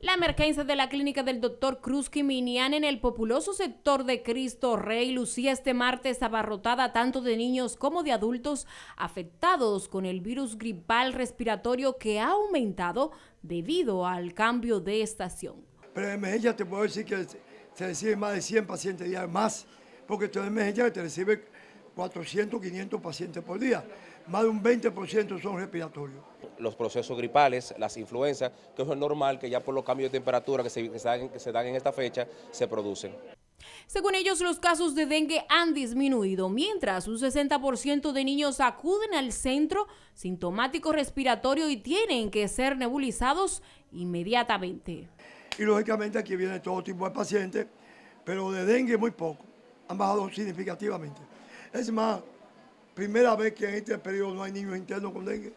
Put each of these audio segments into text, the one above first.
La emergencia de la clínica del doctor Cruz Quiminian en el populoso sector de Cristo Rey lucía este martes abarrotada tanto de niños como de adultos afectados con el virus gripal respiratorio que ha aumentado debido al cambio de estación. Pero en Mejella te puedo decir que se reciben más de 100 pacientes diarios más, porque tú en Mejella te recibe 400, 500 pacientes por día. Más de un 20% son respiratorios. Los procesos gripales, las influencias, que es normal que ya por los cambios de temperatura que se, que se dan en esta fecha, se producen. Según ellos, los casos de dengue han disminuido, mientras un 60% de niños acuden al centro sintomático respiratorio y tienen que ser nebulizados inmediatamente. Y lógicamente aquí viene todo tipo de pacientes, pero de dengue muy poco, han bajado significativamente. Es más, primera vez que en este periodo no hay niños internos con dengue.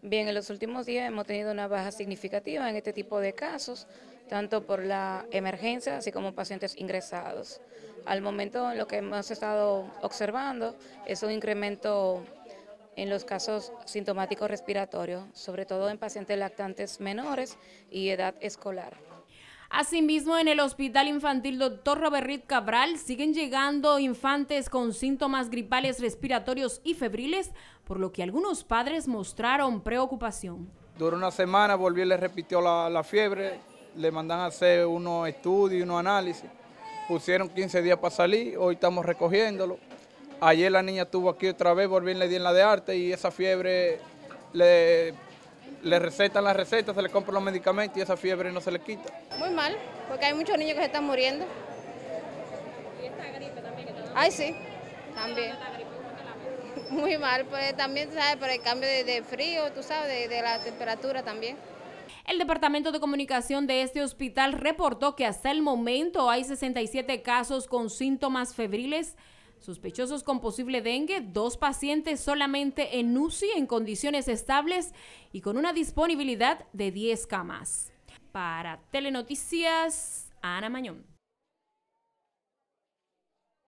Bien, en los últimos días hemos tenido una baja significativa en este tipo de casos, tanto por la emergencia, así como pacientes ingresados. Al momento lo que hemos estado observando es un incremento en los casos sintomáticos respiratorios, sobre todo en pacientes lactantes menores y edad escolar. Asimismo, en el Hospital Infantil Dr. Robert Cabral siguen llegando infantes con síntomas gripales respiratorios y febriles, por lo que algunos padres mostraron preocupación. Duró una semana, volvió y le repitió la, fiebre, le mandan a hacer unos estudios unos análisis. Pusieron 15 días para salir, hoy estamos recogiéndolo. Ayer la niña estuvo aquí otra vez, volví y le di en la de arte y esa fiebre le le recetan las recetas, se le compran los medicamentos y esa fiebre no se le quita. Muy mal, porque hay muchos niños que se están muriendo. ¿Y esta gripe también? Que Ay, sí, también. Muy mal, pues también, ¿sabes? Por el cambio de, frío, tú sabes, de, de la temperatura también. El Departamento de Comunicación de este hospital reportó que hasta el momento hay 67 casos con síntomas febriles Sospechosos con posible dengue, dos pacientes solamente en UCI en condiciones estables y con una disponibilidad de 10 camas. Para Telenoticias, Ana Mañón.